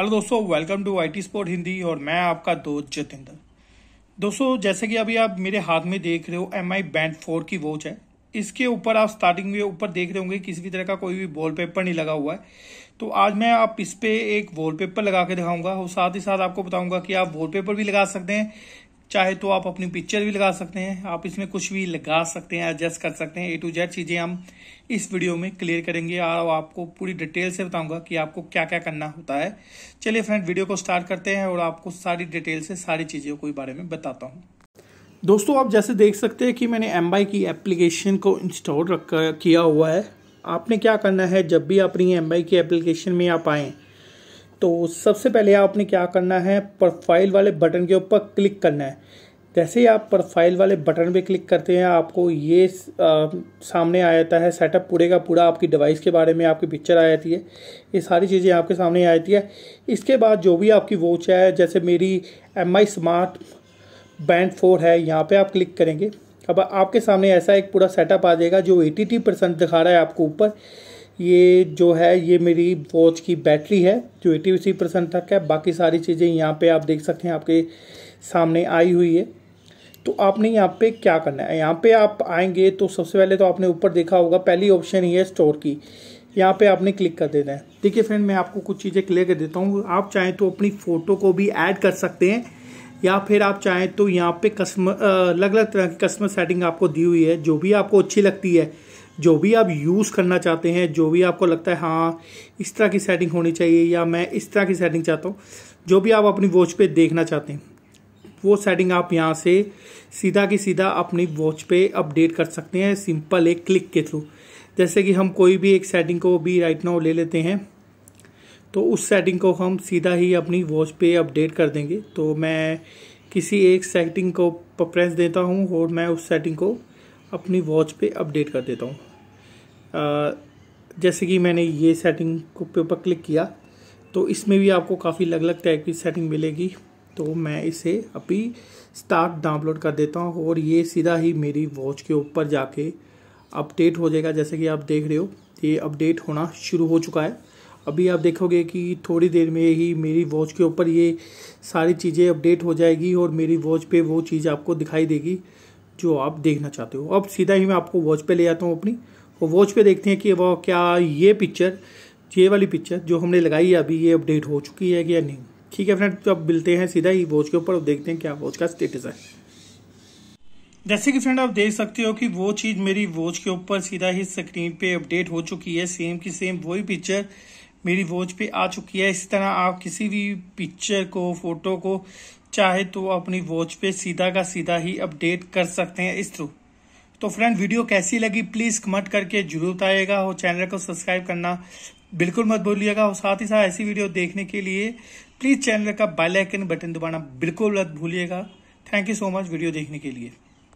hello दोस्तों welcome to IT sport Hindi और मैं आपका दोस्त जतेंद्र दोस्तों जैसे कि अभी आप मेरे हाथ में देख रहे हो एम आई बैंड फोर की वॉच है इसके ऊपर आप स्टार्टिंग में ऊपर देख रहे होंगे किसी भी तरह का कोई भी वॉल पेपर नहीं लगा हुआ है तो आज मैं आप इस पर पे एक पेपर लगा के दिखाऊंगा और साथ ही साथ आपको बताऊंगा कि आप वॉल पेपर भी लगा सकते हैं चाहे तो आप अपनी पिक्चर भी लगा सकते हैं आप इसमें कुछ भी लगा सकते हैं एडजस्ट कर सकते हैं ए टू जेड चीज़ें हम इस वीडियो में क्लियर करेंगे और आपको पूरी डिटेल से बताऊंगा कि आपको क्या क्या करना होता है चलिए फ्रेंड वीडियो को स्टार्ट करते हैं और आपको सारी डिटेल से सारी चीज़ों के बारे में बताता हूँ दोस्तों आप जैसे देख सकते हैं कि मैंने एम की एप्लीकेशन को इंस्टॉल रखा किया हुआ है आपने क्या करना है जब भी अपनी एम की एप्लीकेशन में आप आएँ तो सबसे पहले आपने क्या करना है प्रोफाइल वाले बटन के ऊपर क्लिक करना है जैसे ही आप प्रोफाइल वाले बटन पे क्लिक करते हैं आपको ये आ, सामने आ जाता है सेटअप पूरे का पूरा आपकी डिवाइस के बारे में आपकी पिक्चर आ जाती है ये सारी चीज़ें आपके सामने आ जाती है इसके बाद जो भी आपकी वॉच है जैसे मेरी M I smart band four है यहाँ पे आप क्लिक करेंगे अब आपके सामने ऐसा एक पूरा सेटअप आ जाएगा जो एटी परसेंट दिखा रहा है आपको ऊपर ये जो है ये मेरी वॉच की बैटरी है जो एटी सी परसेंट तक है बाकी सारी चीज़ें यहाँ पे आप देख सकते हैं आपके सामने आई हुई है तो आपने यहाँ पे क्या करना है यहाँ पे आप आएंगे तो सबसे पहले तो आपने ऊपर देखा होगा पहली ऑप्शन ही है स्टोर की यहाँ पे आपने क्लिक कर देना है देखिए फ्रेंड मैं आपको कुछ चीज़ें क्लियर कर देता हूँ आप चाहें तो अपनी फ़ोटो को भी ऐड कर सकते हैं या फिर आप चाहें तो यहाँ पे कस्टमर अलग अलग तरह की कस्टमर सेटिंग आपको दी हुई है जो भी आपको अच्छी लगती है जो भी आप यूज़ करना चाहते हैं जो भी आपको लगता है हाँ इस तरह की सेटिंग होनी चाहिए या मैं इस तरह की सेटिंग चाहता हूँ जो भी आप अपनी वॉच पे देखना चाहते हैं वो सेटिंग आप यहाँ से सीधा की सीधा अपनी वॉच पे अपडेट कर सकते हैं सिंपल एक क्लिक के थ्रू जैसे कि हम कोई भी एक सेटिंग को भी राइट नाउ ले लेते हैं तो उस सेटिंग को हम सीधा ही अपनी वॉच पे अपडेट कर देंगे तो मैं किसी एक सेटिंग को प्रेस देता हूँ और मैं उस सेटिंग को अपनी वॉच पे अपडेट कर देता हूँ जैसे कि मैंने ये सेटिंग को पे ऊपर क्लिक किया तो इसमें भी आपको काफ़ी अलग अलग टाइप की सेटिंग मिलेगी तो मैं इसे अभी स्टार्ट डाउनलोड कर देता हूँ और ये सीधा ही मेरी वॉच के ऊपर जाके अपडेट हो जाएगा जैसे कि आप देख रहे हो ये अपडेट होना शुरू हो चुका है अभी आप देखोगे कि थोड़ी देर में ही मेरी वॉच के ऊपर ये सारी चीज़ें अपडेट हो जाएगी और मेरी वॉच पे वो चीज़ आपको दिखाई देगी जो आप देखना चाहते हो अब सीधा ही मैं आपको वॉच पे ले जाता हूँ अपनी वो वॉच पे देखते हैं कि वो क्या ये पिक्चर ये वाली पिक्चर जो हमने लगाई है अभी ये अपडेट हो चुकी है या नहीं ठीक है फ्रेंड तो अब मिलते हैं सीधा ही वॉच के ऊपर और देखते हैं क्या वॉच का स्टेटस है जैसे कि फ्रेंड आप देख सकते हो कि वो चीज़ मेरी वॉच के ऊपर सीधा ही स्क्रीन पे अपडेट हो चुकी है सेम की सेम वही पिक्चर मेरी वॉच पे आ चुकी है इस तरह आप किसी भी पिक्चर को फोटो को चाहे तो अपनी वॉच पे सीधा का सीधा ही अपडेट कर सकते हैं इस थ्रू तो फ्रेंड वीडियो कैसी लगी प्लीज कमेंट करके जरूर बताइएगा और चैनल को सब्सक्राइब करना बिल्कुल मत भूलिएगा और साथ ही साथ ऐसी वीडियो देखने के लिए प्लीज चैनल का बेल आइकन बटन दबाना बिल्कुल मत भूलिएगा thank you so much video देखने के लिए